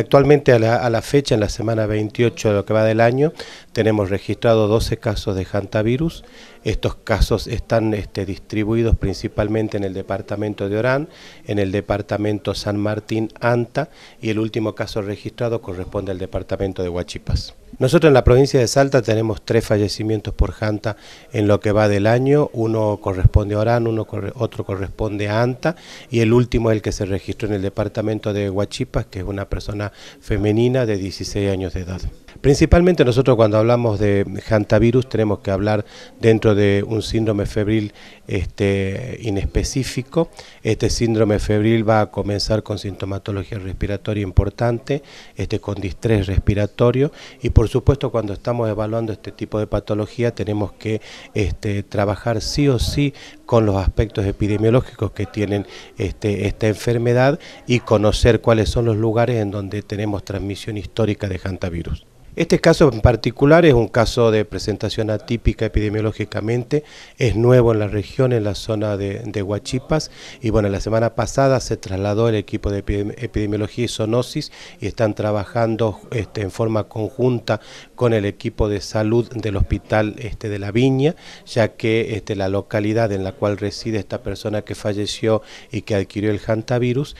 Actualmente a la, fecha, en la semana 28 de lo que va del año, tenemos registrado 12 casos de hantavirus estos casos están este, distribuidos principalmente en el departamento de Orán, en el departamento San Martín Anta y el último caso registrado corresponde al departamento de Huachipas. Nosotros en la provincia de Salta tenemos tres fallecimientos por janta en lo que va del año, uno corresponde a Orán, uno otro corresponde a Anta y el último es el que se registró en el departamento de Huachipas, que es una persona femenina de 16 años de edad. Principalmente nosotros cuando hablamos de hantavirus tenemos que hablar dentro de un síndrome febril este, inespecífico. Este síndrome febril va a comenzar con sintomatología respiratoria importante, este, con distrés respiratorio y por supuesto cuando estamos evaluando este tipo de patología tenemos que este, trabajar sí o sí con los aspectos epidemiológicos que tienen este, esta enfermedad y conocer cuáles son los lugares en donde tenemos transmisión histórica de hantavirus. Este caso en particular es un caso de presentación atípica epidemiológicamente, es nuevo en la región, en la zona de, Huachipas, y bueno, la semana pasada se trasladó el equipo de epidemiología y zoonosis y están trabajando este, en forma conjunta con el equipo de salud del hospital este, de La Viña, ya que este, la localidad en la cual reside esta persona que falleció y que adquirió el hantavirus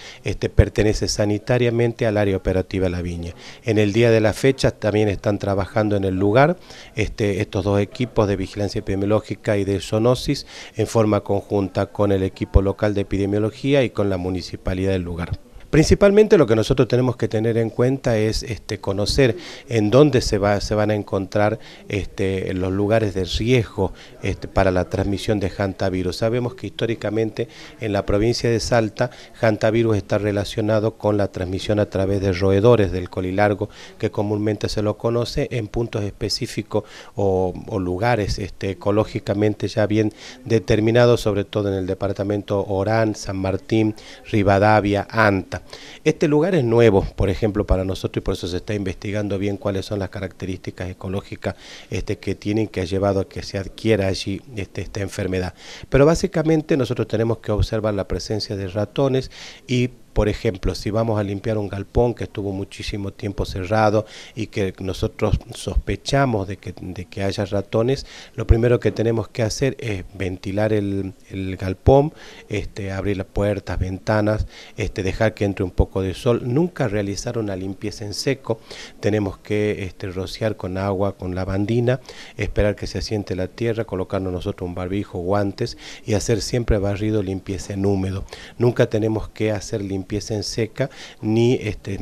pertenece sanitariamente al área operativa La Viña. En el día de la fecha también están trabajando en el lugar, este, estos dos equipos de vigilancia epidemiológica y de zoonosis en forma conjunta con el equipo local de epidemiología y con la municipalidad del lugar. Principalmente lo que nosotros tenemos que tener en cuenta es este, conocer en dónde se, van a encontrar este, los lugares de riesgo este, para la transmisión de hantavirus. Sabemos que históricamente en la provincia de Salta, hantavirus está relacionado con la transmisión a través de roedores del colilargo, que comúnmente se lo conoce en puntos específicos o, lugares ecológicamente ya bien determinados, sobre todo en el departamento Orán, San Martín, Rivadavia, Anta. Este lugar es nuevo, por ejemplo, para nosotros y por eso se está investigando bien cuáles son las características ecológicas este, que tienen que ha llevado a que se adquiera allí este, esta enfermedad. Pero básicamente nosotros tenemos que observar la presencia de ratones y por ejemplo, si vamos a limpiar un galpón que estuvo muchísimo tiempo cerrado y que nosotros sospechamos de que, haya ratones, lo primero que tenemos que hacer es ventilar el, galpón, este, abrir las puertas, ventanas, este, dejar que entre un poco de sol. Nunca realizar una limpieza en seco. Tenemos que este, rociar con agua, con lavandina, esperar que se asiente la tierra, colocarnos nosotros un barbijo, guantes y hacer siempre barrido limpieza en húmedo. Nunca tenemos que hacer limpieza empiecen en seca, ni este,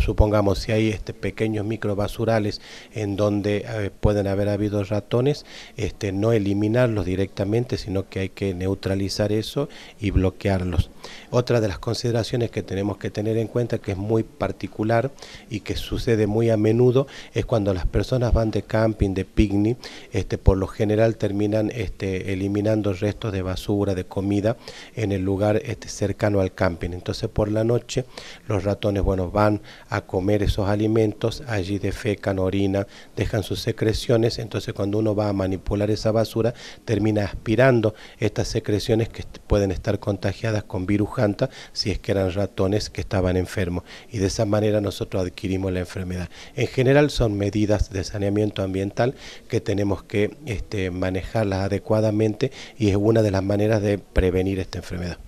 supongamos si hay este, pequeños microbasurales en donde eh, pueden haber habido ratones, este, no eliminarlos directamente, sino que hay que neutralizar eso y bloquearlos. Otra de las consideraciones que tenemos que tener en cuenta, que es muy particular y que sucede muy a menudo, es cuando las personas van de camping, de picnic, este, por lo general terminan este, eliminando restos de basura, de comida en el lugar este, cercano al camping. Entonces por la noche los ratones, bueno, van a comer esos alimentos, allí defecan, orina, dejan sus secreciones, entonces cuando uno va a manipular esa basura, termina aspirando estas secreciones que pueden estar contagiadas con virus si es que eran ratones que estaban enfermos y de esa manera nosotros adquirimos la enfermedad. En general son medidas de saneamiento ambiental que tenemos que este, manejarlas adecuadamente y es una de las maneras de prevenir esta enfermedad.